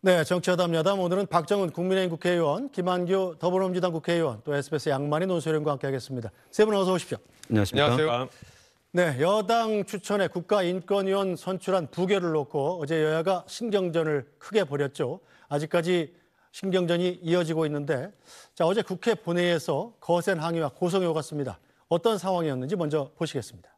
네, 정치화담 야담 오늘은 박정은 국민의힘 국회의원, 김한규 더불어민주당 국회의원, 또 SBS 양만희 논술위원과 함께하겠습니다. 세 분 어서 오십시오. 안녕하십니까. 안녕하세요. 네, 여당 추천에 국가인권위원 선출한 부결을 놓고 어제 여야가 신경전을 크게 벌였죠. 아직까지 신경전이 이어지고 있는데, 자 어제 국회 본회의에서 거센 항의와 고성이 오갔습니다. 어떤 상황이었는지 먼저 보시겠습니다.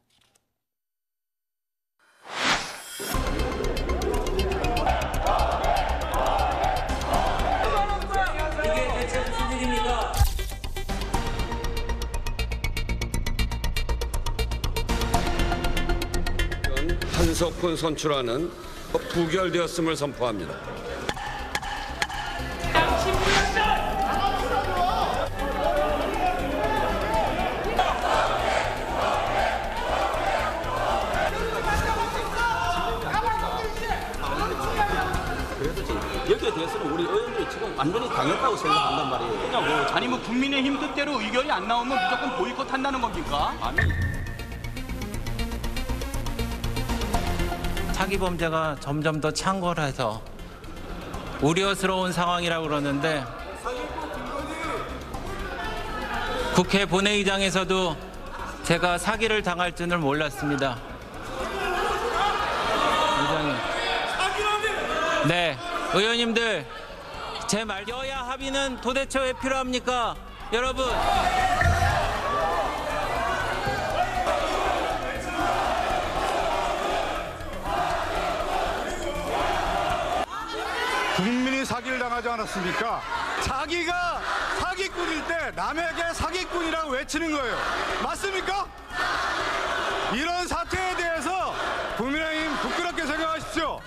이석훈 선출하는 부결되었음을 선포합니다. 완전히 당연다고 생각한단 말이에요. 그냥 뭐 아니 뭐 국민의힘 뜻대로 의견이 안 나오면 무조건 보이콧한다는 겁니까? 아니. 사기 범죄가 점점 더 창궐해서 우려스러운 상황이라고 그러는데 국회 본회의장에서도 제가 사기를 당할 줄을 몰랐습니다. 네, 의원님들 제말 여야 합의는 도대체 왜 필요합니까? 여러분. 하지 않았습니까? 자기가 사기꾼일 때 남에게 사기꾼이라고 외치는 거예요. 맞습니까? 이런 사태에 대해서 국민의힘 부끄럽게 생각하십시오.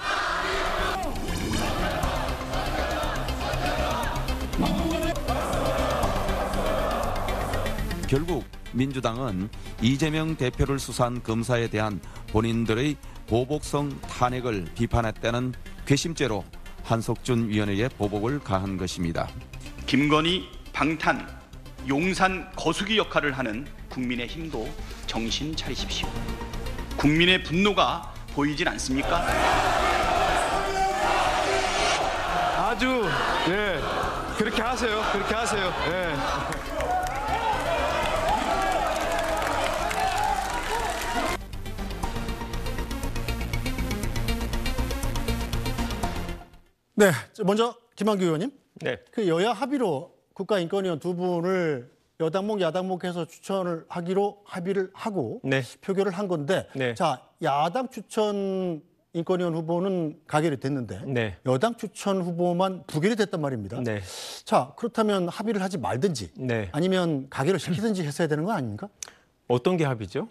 결국 민주당은 이재명 대표를 수사한 검사에 대한 본인들의 보복성 탄핵을 비판했다는 괘씸죄로 한석준 위원에게 보복을 가한 것입니다. 김건희 방탄 용산 거수기 역할을 하는 국민의 힘도 정신 차리십시오. 국민의 분노가 보이진 않습니까? 아주 예 그렇게 하세요. 그렇게 하세요. 예. 네, 먼저 김한규 의원님. 네. 그 여야 합의로 국가인권위원 두 분을 여당목 야당목해서 추천을 하기로 합의를 하고 네. 표결을 한 건데 네. 자 야당 추천 인권위원 후보는 가결이 됐는데 네. 여당 추천 후보만 부결이 됐단 말입니다. 네. 자 그렇다면 합의를 하지 말든지 네. 아니면 가결을 시키든지 했어야 되는 거 아닙니까? 어떤 게 합의죠?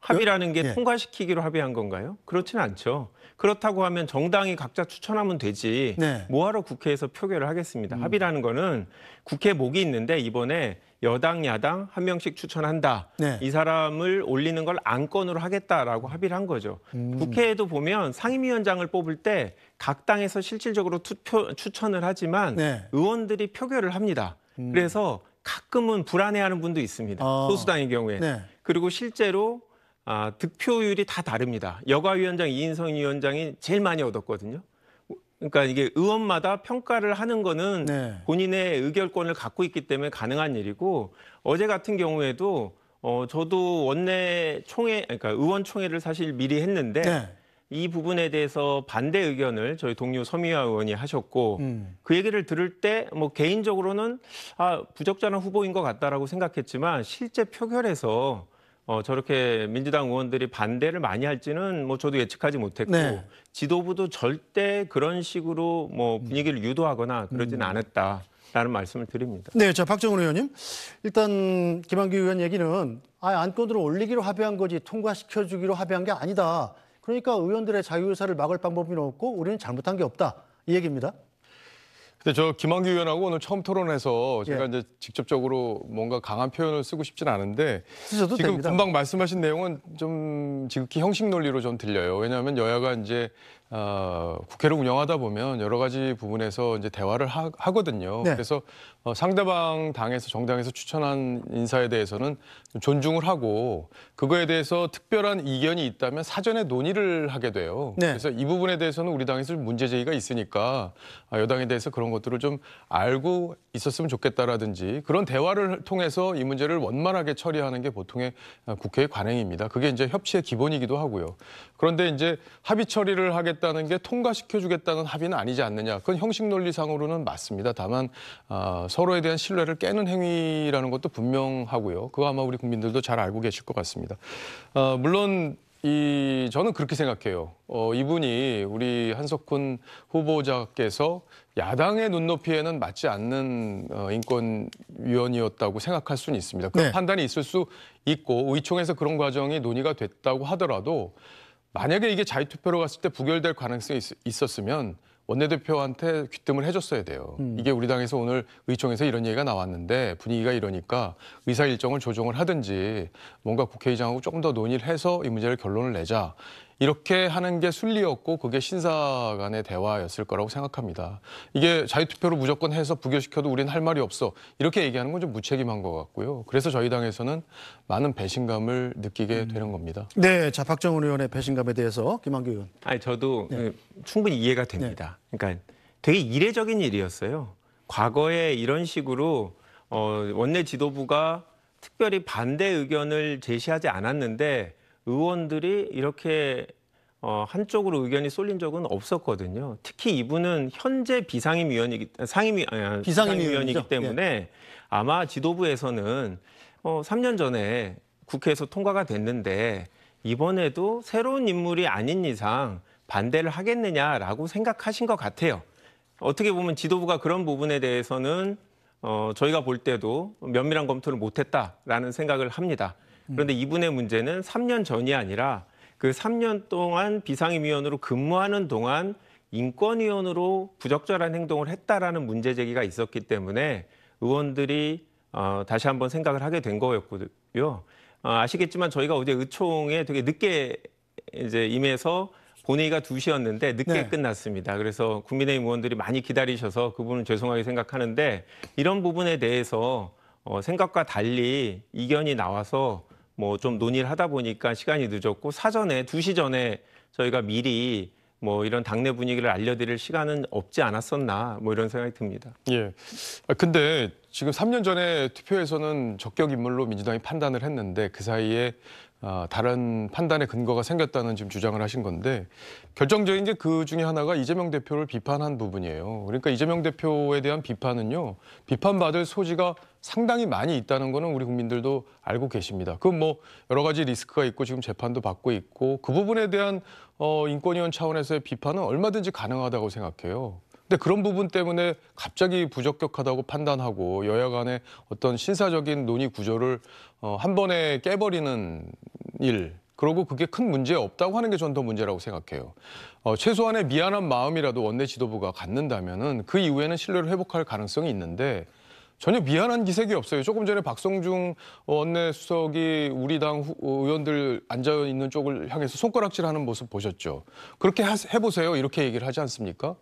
합의라는 게 예. 통과시키기로 합의한 건가요? 그렇지는 않죠. 그렇다고 하면 정당이 각자 추천하면 되지 네. 뭐하러 국회에서 표결을 하겠습니다. 음. 합의라는 거는 국회 목이 있는데 이번에 여당 야당 한 명씩 추천한다. 네. 이 사람을 올리는 걸 안건으로 하겠다라고 합의를 한 거죠. 음. 국회에도 보면 상임위원장을 뽑을 때 각 당에서 실질적으로 투표 추천을 하지만 네. 의원들이 표결을 합니다. 음. 그래서 가끔은 불안해하는 분도 있습니다. 아. 소수당의 경우에. 네. 그리고 실제로 아, 득표율이 다 다릅니다. 여가위원장 이인성 위원장이 제일 많이 얻었거든요. 그러니까 이게 의원마다 평가를 하는 거는 네. 본인의 의결권을 갖고 있기 때문에 가능한 일이고 어제 같은 경우에도 어, 저도 원내 총회 그러니까 의원 총회를 사실 미리 했는데 네. 이 부분에 대해서 반대 의견을 저희 동료 서미화 의원이 하셨고 음. 그 얘기를 들을 때 뭐 개인적으로는 아 부적절한 후보인 것 같다라고 생각했지만 실제 표결에서 어, 저렇게 민주당 의원들이 반대를 많이 할지는 뭐 저도 예측하지 못했고 네. 지도부도 절대 그런 식으로 뭐 분위기를 유도하거나 그러지는 음. 않았다. 라는 말씀을 드립니다. 네, 자 박정훈 의원님, 일단 김한규 의원 얘기는 아 안건으로 올리기로 합의한 거지 통과시켜주기로 합의한 게 아니다. 그러니까 의원들의 자유 의사를 막을 방법이 없고 우리는 잘못한 게 없다 이 얘기입니다. 네, 저 김한규 의원하고 오늘 처음 토론해서 제가 예. 이제 직접적으로 뭔가 강한 표현을 쓰고 싶진 않은데 지금 됩니다. 금방 말씀하신 내용은 좀 지극히 형식 논리로 좀 들려요. 왜냐하면 여야가 이제 어, 국회를 운영하다 보면 여러 가지 부분에서 이제 대화를 하, 거든요 네. 그래서 어, 상대방 당에서 정당에서 추천한 인사에 대해서는 존중을 하고 그거에 대해서 특별한 이견이 있다면 사전에 논의를 하게 돼요. 네. 그래서 이 부분에 대해서는 우리 당에서 문제 제기가 있으니까 아, 여당에 대해서 그런 것들을 좀 알고 있었으면 좋겠다라든지 그런 대화를 통해서 이 문제를 원만하게 처리하는 게 보통의 어, 국회의 관행입니다. 그게 이제 협치의 기본이기도 하고요. 그런데 이제 합의 처리를 하겠다는 게 통과시켜주겠다는 합의는 아니지 않느냐. 그건 형식 논리상으로는 맞습니다. 다만 어, 서로에 대한 신뢰를 깨는 행위라는 것도 분명하고요. 그거 아마 우리 국민들도 잘 알고 계실 것 같습니다. 어, 물론 이 저는 그렇게 생각해요. 어, 이분이 우리 한석훈 후보자께서 야당의 눈높이에는 맞지 않는 어, 인권위원이었다고 생각할 수는 있습니다. 그런 네. 판단이 있을 수 있고 의총에서 그런 과정이 논의가 됐다고 하더라도 만약에 이게 자유투표로 갔을 때 부결될 가능성이 있었으면 원내대표한테 귀뜸을 해줬어야 돼요. 음. 이게 우리 당에서 오늘 의총에서 이런 얘기가 나왔는데 분위기가 이러니까 의사 일정을 조정을 하든지 뭔가 국회의장하고 조금 더 논의를 해서 이 문제를 결론을 내자 이렇게 하는 게 순리였고 그게 신사 간의 대화였을 거라고 생각합니다. 이게 자유투표로 무조건 해서 부결시켜도 우린 할 말이 없어. 이렇게 얘기하는 건 좀 무책임한 것 같고요. 그래서 저희 당에서는 많은 배신감을 느끼게 음. 되는 겁니다. 네, 자 박정훈 의원의 배신감에 대해서 김한규 의원. 아니 저도 네. 그 충분히 이해가 됩니다. 네. 그러니까 되게 이례적인 일이었어요. 과거에 이런 식으로 어, 원내 지도부가 특별히 반대 의견을 제시하지 않았는데 의원들이 이렇게 어, 한쪽으로 의견이 쏠린 적은 없었거든요. 특히 이분은 현재 비상임 위원이기 상임 아, 아니, 비상임 위원이기 때문에 예. 아마 지도부에서는 어, 3년 전에 국회에서 통과가 됐는데 이번에도 새로운 인물이 아닌 이상 반대를 하겠느냐라고 생각하신 것 같아요. 어떻게 보면 지도부가 그런 부분에 대해서는 어, 저희가 볼 때도 면밀한 검토를 못했다라는 생각을 합니다. 음. 그런데 이분의 문제는 3년 전이 아니라 그 3년 동안 비상임위원으로 근무하는 동안 인권위원으로 부적절한 행동을 했다라는 문제 제기가 있었기 때문에 의원들이 어, 다시 한번 생각을 하게 된 거였고요. 어, 아시겠지만 저희가 어제 의총에 되게 늦게 이제 임해서 본회의가 2시였는데 늦게 네. 끝났습니다. 그래서 국민의힘 의원들이 많이 기다리셔서 그 부분은 죄송하게 생각하는데 이런 부분에 대해서 어, 생각과 달리 이견이 나와서 뭐좀 논의를 하다 보니까 시간이 늦었고 사전에 두 시 전에 저희가 미리 뭐 이런 당내 분위기를 알려드릴 시간은 없지 않았었나 뭐 이런 생각이 듭니다. 예. 아, 근데 지금 3년 전에 투표에서는 적격 인물로 민주당이 판단을 했는데 그 사이에 아, 다른 판단의 근거가 생겼다는 지금 주장을 하신 건데 결정적인 게 그 중에 하나가 이재명 대표를 비판한 부분이에요. 그러니까 이재명 대표에 대한 비판은요. 비판받을 소지가 상당히 많이 있다는 거는 우리 국민들도 알고 계십니다. 그 뭐 여러 가지 리스크가 있고 지금 재판도 받고 있고 그 부분에 대한 어, 인권위원 차원에서의 비판은 얼마든지 가능하다고 생각해요. 근데 그런 부분 때문에 갑자기 부적격하다고 판단하고 여야 간의 어떤 신사적인 논의 구조를 어, 한 번에 깨버리는 일 그러고 그게 큰 문제 없다고 하는 게 전 더 문제라고 생각해요. 어, 최소한의 미안한 마음이라도 원내 지도부가 갖는다면은 그 이후에는 신뢰를 회복할 가능성이 있는데 전혀 미안한 기색이 없어요. 조금 전에 박성중 원내 수석이 우리 당 후, 의원들 앉아 있는 쪽을 향해서 손가락질하는 모습 보셨죠. 그렇게 하, 해보세요. 이렇게 얘기를 하지 않습니까?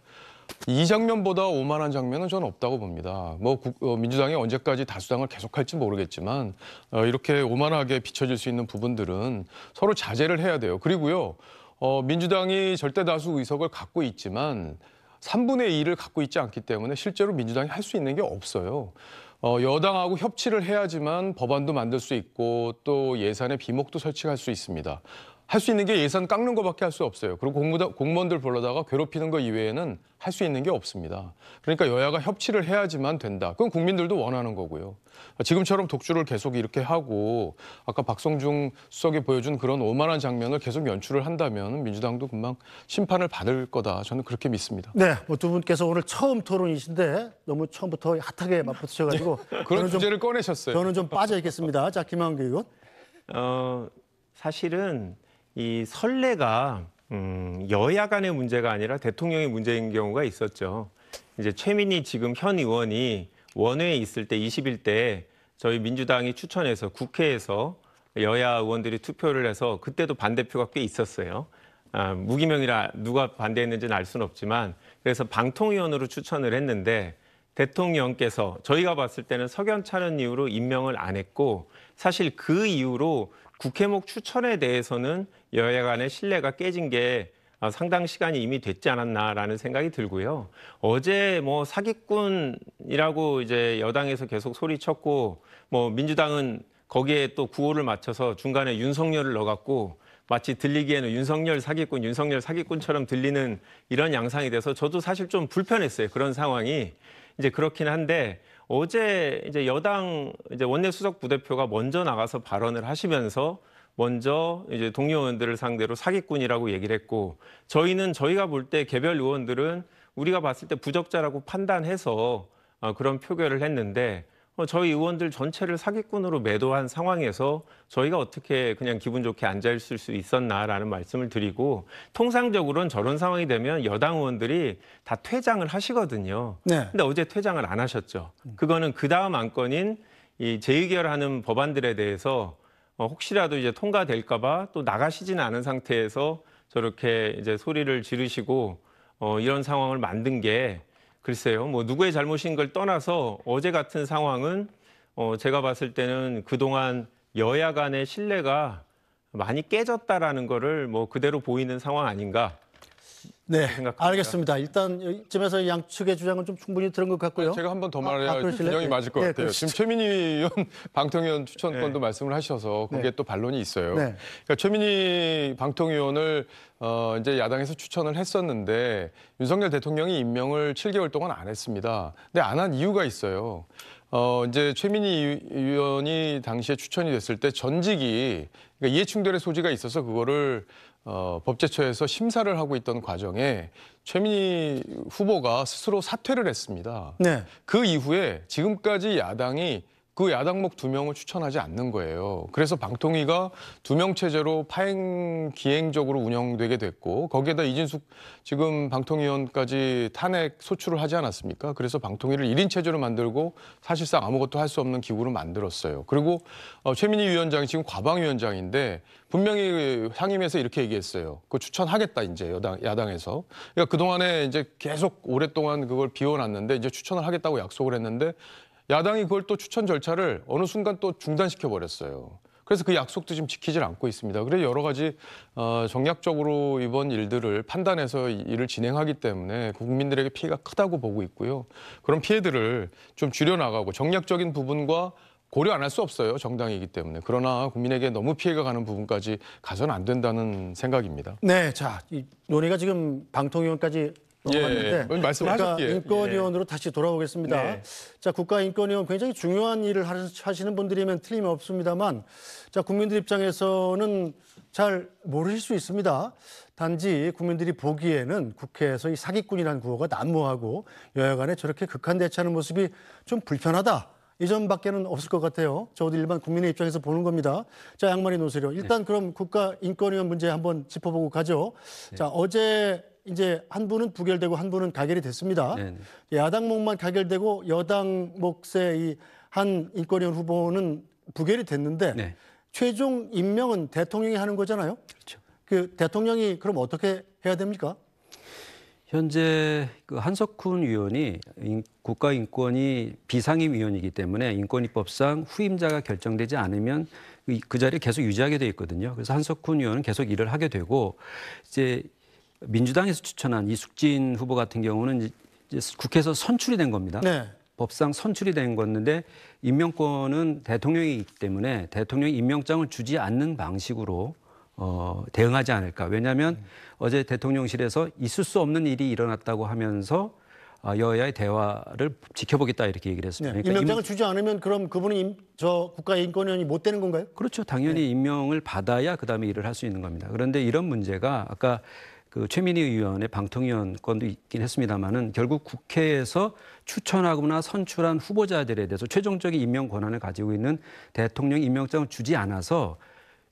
이 장면보다 오만한 장면은 저는 없다고 봅니다. 뭐 국, 어, 민주당이 언제까지 다수당을 계속할지 모르겠지만 어, 이렇게 오만하게 비춰질 수 있는 부분들은 서로 자제를 해야 돼요. 그리고요. 어, 민주당이 절대 다수 의석을 갖고 있지만 3분의 2를 갖고 있지 않기 때문에 실제로 민주당이 할 수 있는 게 없어요. 어, 여당하고 협치를 해야지만 법안도 만들 수 있고 또 예산의 비목도 설치할 수 있습니다. 할수 있는 게 예산 깎는 거밖에 할 수 없어요. 그리고 공무원들 불러다가 괴롭히는 거 이외에는 할 수 있는 게 없습니다. 그러니까 여야가 협치를 해야지만 된다. 그건 국민들도 원하는 거고요. 지금처럼 독주를 계속 이렇게 하고 아까 박성중 수석이 보여준 그런 오만한 장면을 계속 연출을 한다면 민주당도 금방 심판을 받을 거다. 저는 그렇게 믿습니다. 네, 뭐두 분께서 오늘 처음 토론이신데 너무 처음부터 핫하게 맞붙으셔가지고 네, 그런 주제를 좀, 꺼내셨어요. 저는 좀 빠져 있겠습니다. 자, 김한규 의원. 어, 사실은 이설례가 음, 여야 간의 문제가 아니라 대통령의 문제인 경우가 있었죠. 이제 최민희 지금 현 의원이 원외에 있을 때 21대 저희 민주당이 추천해서 국회에서 여야 의원들이 투표를 해서 그때도 반대표가 꽤 있었어요. 아, 무기명이라 누가 반대했는지는 알 수는 없지만 그래서 방통위원으로 추천을 했는데 대통령께서 저희가 봤을 때는 석연찮은 이유로 임명을 안 했고 사실 그 이후로 국회목 추천에 대해서는 여야 간의 신뢰가 깨진 게 아, 상당 시간이 이미 됐지 않았나라는 생각이 들고요. 어제 뭐 사기꾼이라고 이제 여당에서 계속 소리쳤고 뭐 민주당은 거기에 또 구호를 맞춰서 중간에 윤석열을 넣어갖고 마치 들리기에는 윤석열 사기꾼, 윤석열 사기꾼처럼 들리는 이런 양상이 돼서 저도 사실 좀 불편했어요. 그런 상황이. 이제 그렇긴 한데 어제 이제 여당 이제 원내 수석 부대표가 먼저 나가서 발언을 하시면서 먼저 이제 동료 의원들을 상대로 사기꾼이라고 얘기를 했고 저희는 저희가 볼 때 개별 의원들은 우리가 봤을 때 부적자라고 판단해서 어, 그런 표결을 했는데 어, 저희 의원들 전체를 사기꾼으로 매도한 상황에서 저희가 어떻게 그냥 기분 좋게 앉아 있을 수 있었나라는 말씀을 드리고 통상적으로는 저런 상황이 되면 여당 의원들이 다 퇴장을 하시거든요. 네. 근데 어제 퇴장을 안 하셨죠. 그거는 그 다음 안건인 이 재의결하는 법안들에 대해서 어, 혹시라도 이제 통과될까봐 또나가시진 않은 상태에서 저렇게 이제 소리를 지르시고 어, 이런 상황을 만든 게 글쎄요, 뭐 누구의 잘못인 걸 떠나서 어제 같은 상황은 어, 제가 봤을 때는 그동안 여야 간의 신뢰가 많이 깨졌다라는 거를 뭐 그대로 보이는 상황 아닌가 네, 생각합니다. 알겠습니다. 일단 이쯤에서 양측의 주장은 좀 충분히 들은 것 같고요. 제가 한번더 아, 말해야 아, 균형이 맞을 것 네, 같아요. 그러시 지금 최민희 의원 방통위원 추천권도 네. 말씀을 하셔서 그게 네. 또 반론이 있어요. 네. 그러니까 최민희 방통위원을 어, 이제 야당에서 추천을 했었는데 윤석열 대통령이 임명을 7개월 동안 안 했습니다. 근데 안 한 이유가 있어요. 어, 이제 최민희 의원이 당시에 추천이 됐을 때 전직이 그러니까 이해충돌의 소지가 있어서 그거를 어, 법제처에서 심사를 하고 있던 과정에 최민희 후보가 스스로 사퇴를 했습니다. 네. 그 이후에 지금까지 야당이 그 야당목 두 명을 추천하지 않는 거예요. 그래서 방통위가 두 명 체제로 파행 기행적으로 운영되게 됐고 거기에다 이진숙 지금 방통위원까지 탄핵 소출을 하지 않았습니까? 그래서 방통위를 1인 체제로 만들고 사실상 아무것도 할 수 없는 기구로 만들었어요. 그리고 어, 최민희 위원장이 지금 과방위원장인데 분명히 상임위에서 이렇게 얘기했어요. 그 추천하겠다 이제 여당 야당에서. 그러니까 그동안에 이제 계속 오랫동안 그걸 비워놨는데 이제 추천을 하겠다고 약속을 했는데 야당이 그걸 또 추천 절차를 어느 순간 또 중단시켜 버렸어요. 그래서 그 약속도 지금 지키질 않고 있습니다. 그래서 여러 가지 어, 정략적으로 이번 일들을 판단해서 일을 진행하기 때문에 국민들에게 피해가 크다고 보고 있고요. 그런 피해들을 좀 줄여나가고 정략적인 부분과 고려 안 할 수 없어요. 정당이기 때문에. 그러나 국민에게 너무 피해가 가는 부분까지 가서는 안 된다는 생각입니다. 네, 자, 이 논의가 지금 방통위원까지 넘어갔는데 예, 예. 말씀하셨기에. 인권위원으로 예. 다시 돌아오겠습니다. 네. 자 국가인권위원 굉장히 중요한 일을 하시는 분들이면 틀림없습니다만 자 국민들 입장에서는 잘 모르실 수 있습니다. 단지 국민들이 보기에는 국회에서 이 사기꾼이라는 구호가 난무하고 여야간에 저렇게 극한 대처하는 모습이 좀 불편하다. 이 점밖에는 없을 것 같아요. 저도 일반 국민의 입장에서 보는 겁니다. 자, 양만희 노세요. 일단 네. 그럼 국가인권위원 문제 한번 짚어보고 가죠. 네. 자, 어제 이제 한 분은 부결되고 한 분은 가결이 됐습니다. 네네. 네. 야당 목만 가결되고 여당 몫의 이한 인권위원 후보는 부결이 됐는데 네. 최종 임명은 대통령이 하는 거잖아요. 그렇죠. 그 대통령이 그럼 어떻게 해야 됩니까? 현재 그 한석훈 위원이 국가인권위 비상임위원이기 때문에 인권위법상 후임자가 결정되지 않으면 그, 그 자리를 계속 유지하게 돼 있거든요. 그래서 한석훈 의원은 계속 일을 하게 되고 이제 민주당에서 추천한 이숙진 후보 같은 경우는 이제 국회에서 선출이 된 겁니다. 네. 법상 선출이 된 건데 임명권은 대통령이기 때문에 대통령 임명장을 주지 않는 방식으로 어, 대응하지 않을까. 왜냐하면 음. 어제 대통령실에서 있을 수 없는 일이 일어났다고 하면서 아, 여야의 대화를 지켜보겠다 이렇게 얘기를 했습니다. 네. 그러니까 임명장을 임... 주지 않으면 그럼 그분은 임, 저 국가인권위원이 못 되는 건가요? 그렇죠. 당연히 네. 임명을 받아야 그 다음에 일을 할 수 있는 겁니다. 그런데 이런 문제가 아까 그 최민희 의원의 방통위원 건도 있긴 했습니다만은 결국 국회에서 추천하거나 선출한 후보자들에 대해서 최종적인 임명 권한을 가지고 있는 대통령 임명장을 주지 않아서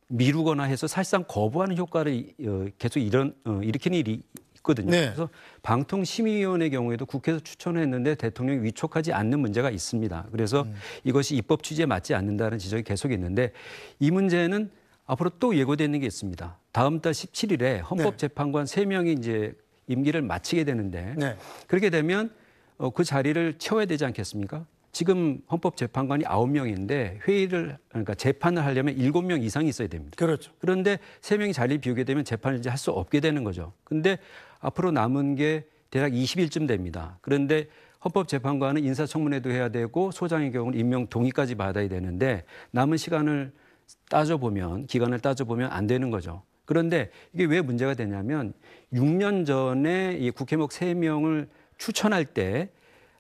미루거나 해서 사실상 거부하는 효과를 어, 계속 이런 어, 일으키는 일이 있거든요. 네. 그래서 방통심의위원회 경우에도 국회에서 추천했는데 대통령이 위촉하지 않는 문제가 있습니다. 그래서 음. 이것이 입법 취지에 맞지 않는다는 지적이 계속 있는데 이 문제는 앞으로 또 예고되는 게 있습니다. 다음 달 17일에 헌법재판관 네. 3명이 이제 임기를 마치게 되는데 네. 그렇게 되면 어, 그 자리를 채워야 되지 않겠습니까? 지금 헌법재판관이 9명인데 회의를 그러니까 재판을 하려면 7명 이상이 있어야 됩니다. 그렇죠. 그런데 3명이 자리를 비우게 되면 재판을 이제 할 수 없게 되는 거죠. 근데 앞으로 남은 게 대략 20일쯤 됩니다. 그런데 헌법재판관은 인사청문회도 해야 되고 소장의 경우는 임명 동의까지 받아야 되는데 남은 시간을 따져보면 기간을 따져보면 안 되는 거죠. 그런데 이게 왜 문제가 되냐면 6년 전에 이국회의원세명을 추천할 때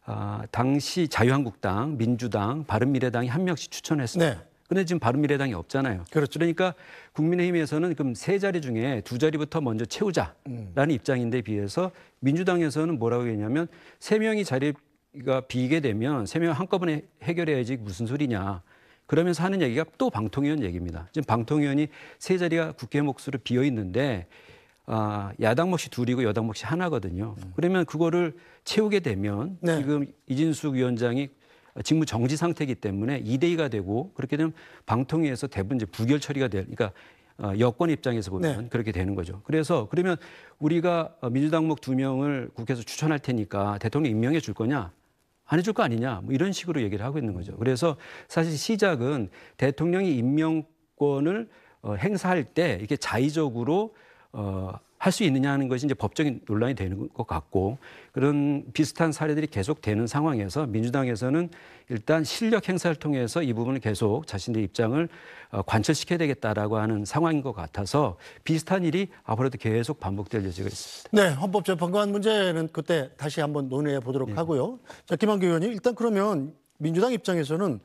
아, 당시 자유한국당, 민주당, 바른미래당이 한 명씩 추천했습니다. 그런데 네. 지금 바른미래당이 없잖아요. 그렇죠. 그러니까 국민의힘에서는 그럼 세 자리 중에 두 자리부터 먼저 채우자라는 음. 입장인데 비해서 민주당에서는 뭐라고 했냐면 세 명이 자리가 비게 되면 세 명 한꺼번에 해결해야지 무슨 소리냐. 그러면서 하는 얘기가 또 방통위원 얘기입니다. 지금 방통위원이 세 자리가 국회 몫으로 비어 있는데 아, 야당 몫이 둘이고 여당 몫이 하나거든요. 그러면 그거를 채우게 되면 네. 지금 이진숙 위원장이 직무 정지 상태이기 때문에 2대2가 되고 그렇게 되면 방통위에서 대부분 이제 부결 처리가 될, 그러니까 어, 여권 입장에서 보면 네. 그렇게 되는 거죠. 그래서 그러면 우리가 민주당 목두 명을 국회에서 추천할 테니까 대통령 임명해 줄 거냐? 안 해줄 거 아니냐 뭐 이런 식으로 얘기를 하고 있는 거죠. 그래서 사실 시작은 대통령이 임명권을 어, 행사할 때 이게 자의적으로 어, 할수 있느냐는 것이 이제 법적인 논란이 되는 것 같고 그런 비슷한 사례들이 계속 되는 상황에서 민주당에서는 일단 실력 행사를 통해서 이 부분을 계속 자신의 입장을 어, 관철시켜야 되겠다라고 하는 상황인 것 같아서 비슷한 일이 앞으로도 계속 반복될 여지가 있습니다. 네, 헌법재판관 문제는 그때 다시 한번 논의해 보도록 네. 하고요. 자, 김한규 의원님 일단 그러면 민주당 입장에서는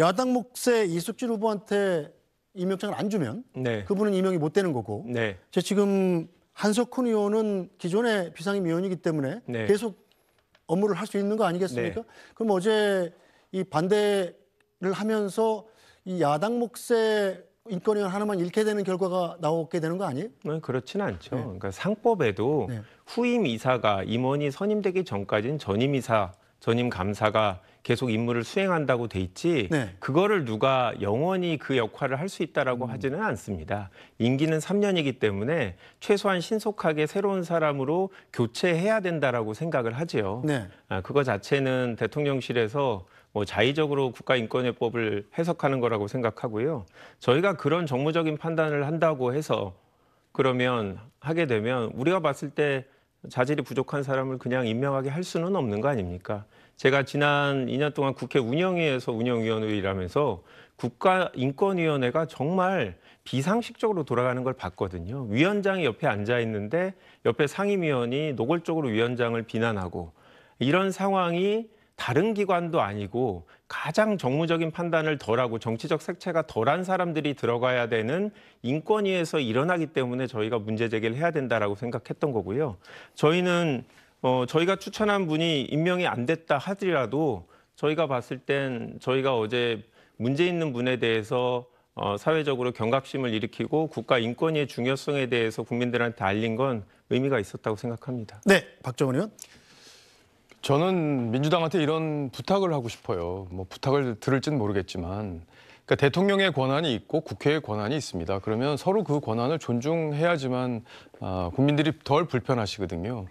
야당 몫에 이숙진 후보한테 임명장을 안 주면 네. 그분은 임명이 못 되는 거고. 네. 저 지금 한석훈 의원은 기존의 비상임 위원이기 때문에 네. 계속 업무를 할 수 있는 거 아니겠습니까? 네. 그럼 어제 이 반대를 하면서 이 야당 목세 인권위원 하나만 잃게 되는 결과가 나오게 되는 거 아니에요? 네, 그렇진 않죠. 네. 그러니까 상법에도 네. 후임 이사가 임원이 선임되기 전까지는 전임 이사 전임 감사가 계속 임무를 수행한다고 돼 있지 네. 그거를 누가 영원히 그 역할을 할 수 있다라고 음. 하지는 않습니다. 임기는 3년이기 때문에 최소한 신속하게 새로운 사람으로 교체해야 된다라고 생각을 하지요. 네. 아, 그거 자체는 대통령실에서 뭐 자의적으로 국가인권의법을 해석하는 거라고 생각하고요. 저희가 그런 정무적인 판단을 한다고 해서 그러면 하게 되면 우리가 봤을 때 자질이 부족한 사람을 그냥 임명하게 할 수는 없는 거 아닙니까? 제가 지난 2년 동안 국회 운영위에서 운영위원회 일하면서 국가인권위원회가 정말 비상식적으로 돌아가는 걸 봤거든요. 위원장이 옆에 앉아 있는데 옆에 상임위원이 노골적으로 위원장을 비난하고 이런 상황이 다른 기관도 아니고 가장 정무적인 판단을 덜하고 정치적 색채가 덜한 사람들이 들어가야 되는 인권위에서 일어나기 때문에 저희가 문제 제기를 해야 된다라고 생각했던 거고요. 저희는 어, 저희가 추천한 분이 임명이 안 됐다 하더라도 저희가 봤을 땐 저희가 어제 문제 있는 분에 대해서 어, 사회적으로 경각심을 일으키고 국가 인권위의 중요성에 대해서 국민들한테 알린 건 의미가 있었다고 생각합니다. 네, 박정원 의원. 저는 민주당한테 이런 부탁을 하고 싶어요. 뭐 부탁을 들을진 모르겠지만 그러니까 대통령의 권한이 있고 국회의 권한이 있습니다. 그러면 서로 그 권한을 존중해야지만 아, 국민들이 덜 불편하시거든요.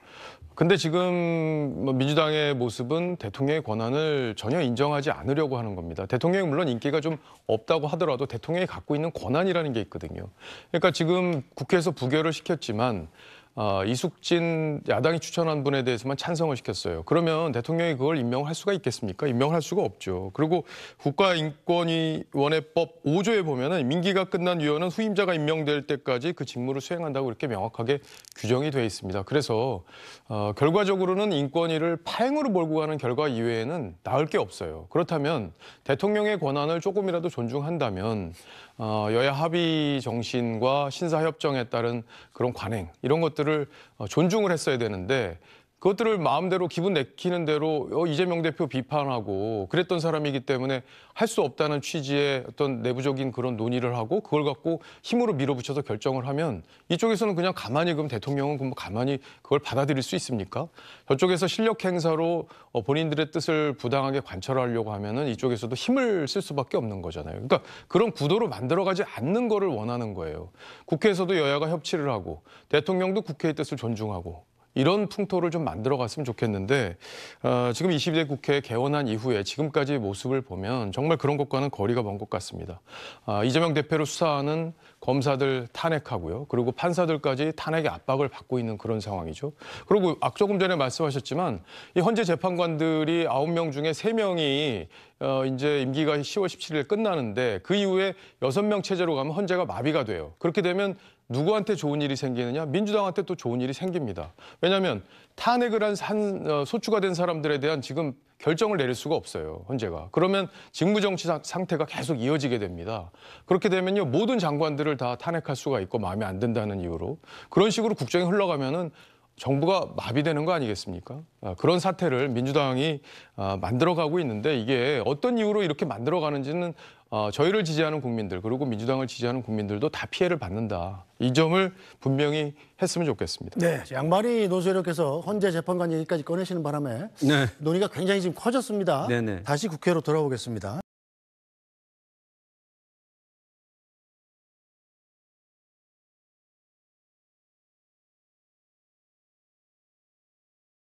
근데 지금 뭐 민주당의 모습은 대통령의 권한을 전혀 인정하지 않으려고 하는 겁니다. 대통령이 물론 인기가 좀 없다고 하더라도 대통령이 갖고 있는 권한이라는 게 있거든요. 그러니까 지금 국회에서 부결을 시켰지만 아, 이숙진 야당이 추천한 분에 대해서만 찬성을 시켰어요. 그러면 대통령이 그걸 임명할 수가 있겠습니까? 임명할 수가 없죠. 그리고 국가인권위원회법 5조에 보면은 임기가 끝난 위원은 후임자가 임명될 때까지 그 직무를 수행한다고 이렇게 명확하게 규정이 돼 있습니다. 그래서 어, 결과적으로는 인권위를 파행으로 몰고 가는 결과 이외에는 나을 게 없어요. 그렇다면 대통령의 권한을 조금이라도 존중한다면 어, 여야 합의 정신과 신사협정에 따른 그런 관행 이런 것들을 어, 존중을 했어야 되는데 그것들을 마음대로 기분 내키는 대로 어, 이재명 대표 비판하고 그랬던 사람이기 때문에 할 수 없다는 취지의 어떤 내부적인 그런 논의를 하고 그걸 갖고 힘으로 밀어붙여서 결정을 하면 이쪽에서는 그냥 가만히 그럼 대통령은 그럼 가만히 그걸 받아들일 수 있습니까? 저쪽에서 실력 행사로 어, 본인들의 뜻을 부당하게 관철하려고 하면은 이쪽에서도 힘을 쓸 수밖에 없는 거잖아요. 그러니까 그런 구도로 만들어가지 않는 거를 원하는 거예요. 국회에서도 여야가 협치를 하고 대통령도 국회의 뜻을 존중하고 이런 풍토를 좀 만들어 갔으면 좋겠는데 어, 지금 22대 국회 개원한 이후에 지금까지 모습을 보면 정말 그런 것과는 거리가 먼 것 같습니다. 아, 이재명 대표로 수사하는 검사들 탄핵하고요. 그리고 판사들까지 탄핵의 압박을 받고 있는 그런 상황이죠. 그리고 아, 조금 전에 말씀하셨지만 이 현재 재판관들이 9명 중에 3명이 어, 이제 임기가 10월 17일 끝나는데 그 이후에 6명 체제로 가면 헌재가 마비가 돼요. 그렇게 되면 누구한테 좋은 일이 생기느냐? 민주당한테 또 좋은 일이 생깁니다. 왜냐하면 탄핵을 한 어, 소추가 된 사람들에 대한 지금 결정을 내릴 수가 없어요. 헌재가 그러면 직무정치 상태가 계속 이어지게 됩니다. 그렇게 되면요. 모든 장관들을 다 탄핵할 수가 있고 마음에 안 든다는 이유로. 그런 식으로 국정이 흘러가면은 정부가 마비되는 거 아니겠습니까? 아, 그런 사태를 민주당이 아, 만들어가고 있는데 이게 어떤 이유로 이렇게 만들어가는지는 어, 저희를 지지하는 국민들 그리고 민주당을 지지하는 국민들도 다 피해를 받는다. 이 점을 분명히 했으면 좋겠습니다. 네, 양말이 노수회로께서 헌재 재판관 얘기까지 꺼내시는 바람에 네. 논의가 굉장히 지금 커졌습니다. 네네. 네. 다시 국회로 돌아오겠습니다.